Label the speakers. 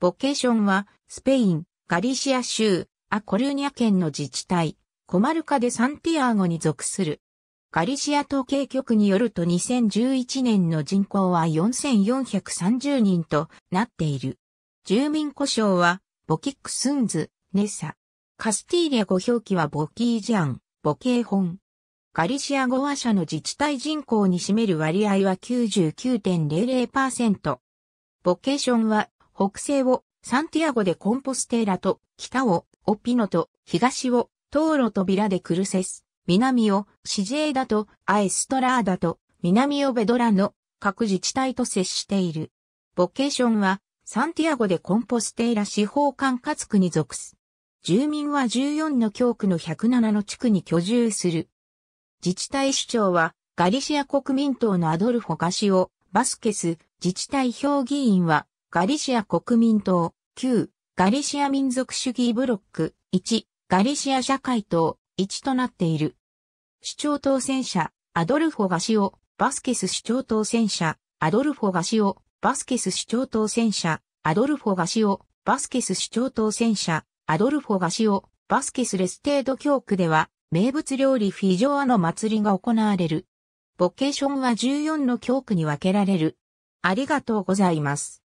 Speaker 1: ボケー
Speaker 2: ションは、スペイン、ガリシア州、アコルニャ県の自治体、コマルカでサンティアーゴに属する。ガリシア統計局によると2011年の人口は4430人となっている。住民故障は、ボキックスンズ、ネサ。カスティーリア語表記はボキージャン、ボケーホン。ガリシア語話者の自治体人口に占める割合は99.00%。ボケーションは北西をサンティアゴでコンポステーラと、北をオピノと、東をトーロとビラでクルセス、南をシジェーダとアエストラーダと、南をベドラの各自治体と接している。ボケーションは、サンティアゴでコンポステーラ司法管轄区に属す。住民は14の教区の107の地区に居住する。自治体首長は、ガリシア国民党のアドルフォ・ガシオ、バスケス、自治体評議員は、ガリシア国民党、9、ガリシア民族主義ブロック、1、ガリシア社会党、1となっている。首長当選者、アドルフォ・ガシオ、バスケス市長当選者、アドルフォ・ガシオ、バスケス市長当選者、アドルフォ・ガシオ、バスケス市長当選者、アドルフォ・ガシオ、バスケスレステード教区では、名物料理フィジョアの祭りが行われる。ボケーションは14の教区に分けられる。ありがとうございます。